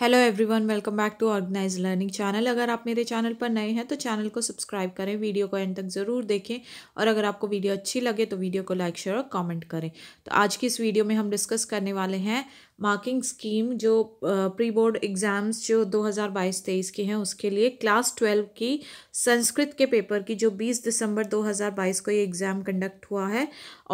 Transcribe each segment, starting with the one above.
hello everyone welcome back to organise learning channel अगर आप मेरे चैनल पर नए हैं तो चैनल को सब्सक्राइब करें वीडियो को एंड तक ज़रूर देखें और अगर आपको वीडियो अच्छी लगे तो वीडियो को लाइक शेयर और कमेंट करें तो आज की इस वीडियो में हम डिस्कस करने वाले हैं मार्किंग स्कीम जो प्री बोर्ड एग्ज़ाम्स जो 2022-23 के हैं उसके लिए क्लास ट्वेल्व की संस्कृत के पेपर की जो 20 दिसंबर 2022 को ये एग्ज़ाम कंडक्ट हुआ है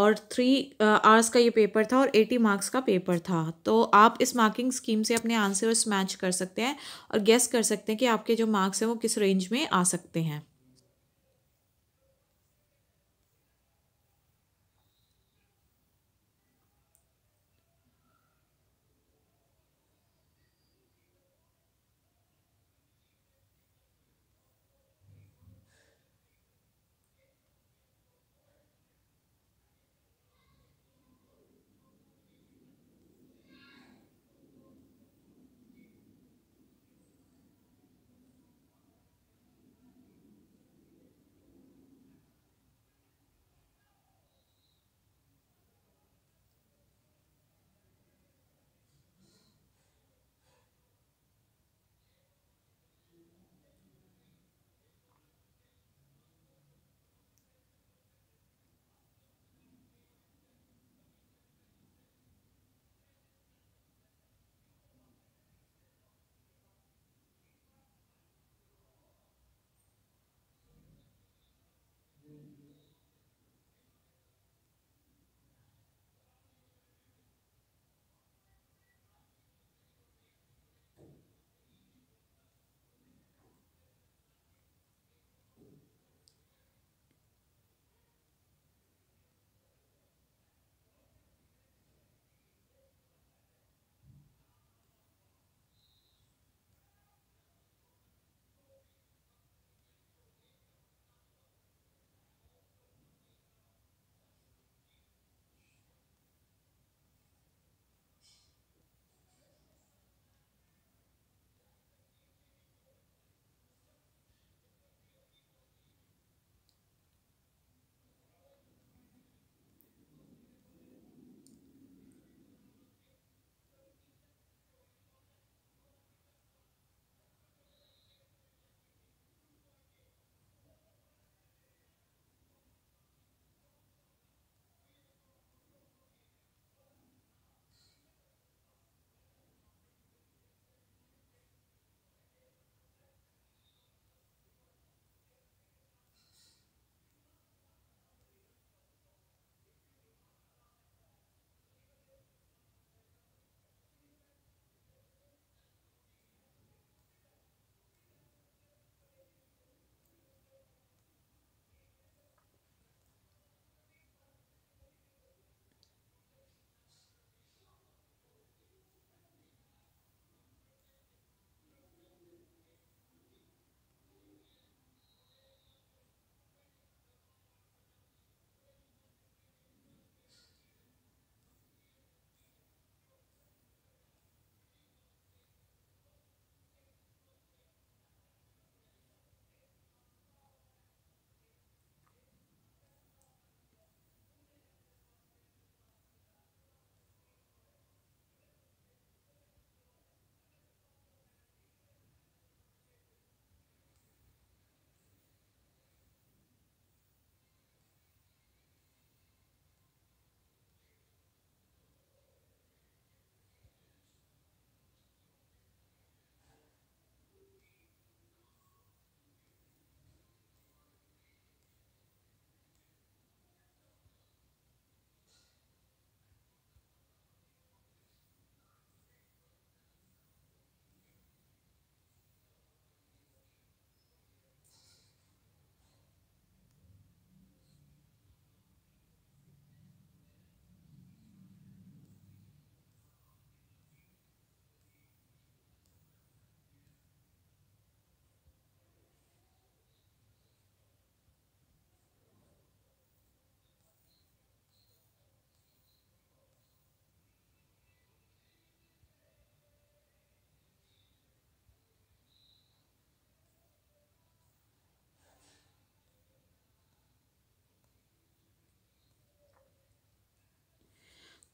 और थ्री आर्स का ये पेपर था और 80 मार्क्स का पेपर था तो आप इस मार्किंग स्कीम से अपने आंसर्स मैच कर सकते हैं और गेस कर सकते हैं कि आपके जो मार्क्स हैं वो किस रेंज में आ सकते हैं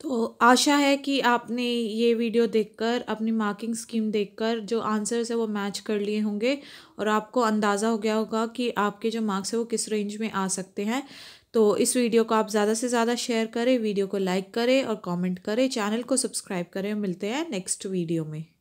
तो आशा है कि आपने ये वीडियो देखकर अपनी मार्किंग स्कीम देखकर जो आंसर्स है वो मैच कर लिए होंगे और आपको अंदाज़ा हो गया होगा कि आपके जो मार्क्स है वो किस रेंज में आ सकते हैं तो इस वीडियो को आप ज़्यादा से ज़्यादा शेयर करें वीडियो को लाइक करें और कमेंट करें चैनल को सब्सक्राइब करें मिलते हैं नेक्स्ट वीडियो में